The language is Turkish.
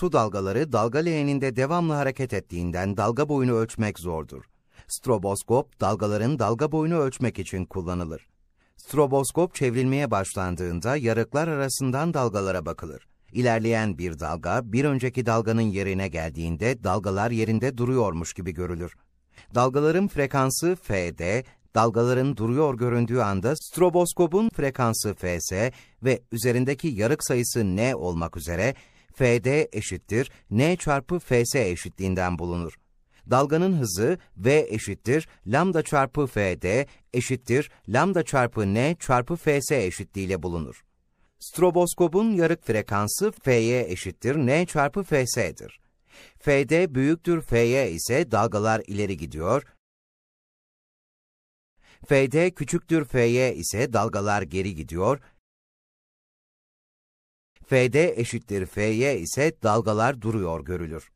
Su dalgaları dalga leğeninde devamlı hareket ettiğinden dalga boyunu ölçmek zordur. Stroboskop dalgaların dalga boyunu ölçmek için kullanılır. Stroboskop çevrilmeye başlandığında yarıklar arasından dalgalara bakılır. İlerleyen bir dalga bir önceki dalganın yerine geldiğinde dalgalar yerinde duruyormuş gibi görülür. Dalgaların frekansı Fd, dalgaların duruyor göründüğü anda stroboskopun frekansı Fs ve üzerindeki yarık sayısı n olmak üzere Fd eşittir n çarpı Fs eşitliğinden bulunur. Dalganın hızı v eşittir lambda çarpı Fd eşittir lambda çarpı n çarpı Fs eşitliğiyle bulunur. Stroboskopun yarık frekansı F'ye eşittir n çarpı Fs'dir. Fd büyüktür F'ye ise dalgalar ileri gidiyor, Fd küçüktür F'ye ise dalgalar geri gidiyor Fd eşittir Fy ise dalgalar duruyor görülür.